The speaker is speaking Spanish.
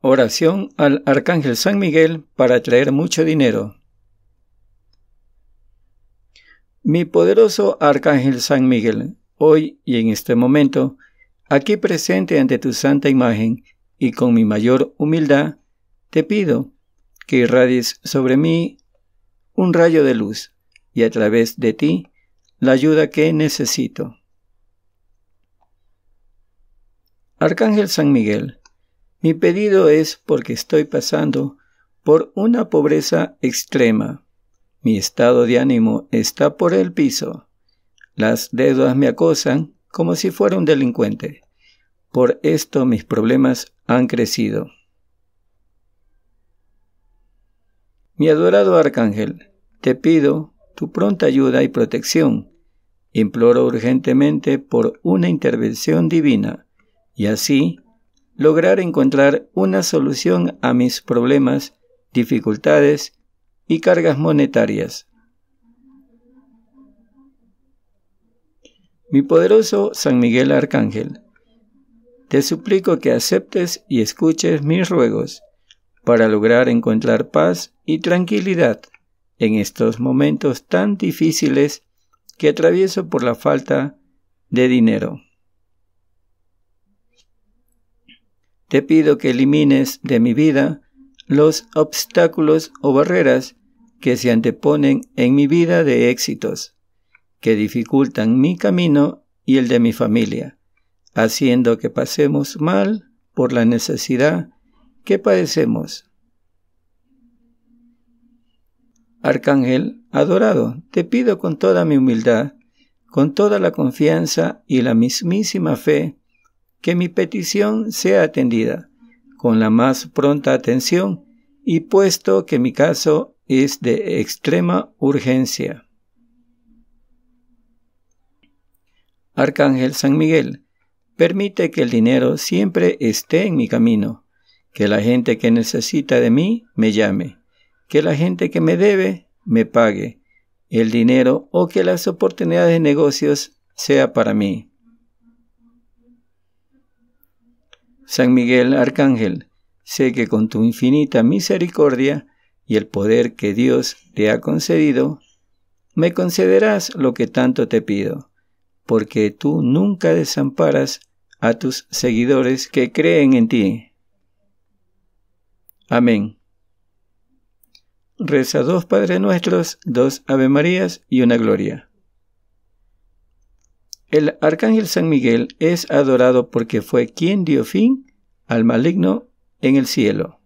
Oración al Arcángel San Miguel para traer mucho dinero. Mi poderoso Arcángel San Miguel, hoy y en este momento, aquí presente ante tu santa imagen y con mi mayor humildad, te pido que irradies sobre mí un rayo de luz y a través de ti la ayuda que necesito. Arcángel San Miguel, mi pedido es porque estoy pasando por una pobreza extrema. Mi estado de ánimo está por el piso. Las deudas me acosan como si fuera un delincuente. Por esto mis problemas han crecido. Mi adorado arcángel, te pido tu pronta ayuda y protección. Imploro urgentemente por una intervención divina, y así lograr encontrar una solución a mis problemas, dificultades y cargas monetarias. Mi poderoso San Miguel Arcángel, te suplico que aceptes y escuches mis ruegos para lograr encontrar paz y tranquilidad en estos momentos tan difíciles que atravieso por la falta de dinero. te pido que elimines de mi vida los obstáculos o barreras que se anteponen en mi vida de éxitos, que dificultan mi camino y el de mi familia, haciendo que pasemos mal por la necesidad que padecemos. Arcángel, adorado, te pido con toda mi humildad, con toda la confianza y la mismísima fe, que mi petición sea atendida con la más pronta atención y puesto que mi caso es de extrema urgencia. Arcángel San Miguel, permite que el dinero siempre esté en mi camino, que la gente que necesita de mí me llame, que la gente que me debe me pague el dinero o que las oportunidades de negocios sea para mí. San Miguel Arcángel, sé que con tu infinita misericordia y el poder que Dios te ha concedido, me concederás lo que tanto te pido, porque tú nunca desamparas a tus seguidores que creen en ti. Amén. Reza dos Padre Nuestros, dos Ave Marías y una Gloria. El arcángel San Miguel es adorado porque fue quien dio fin al maligno en el cielo.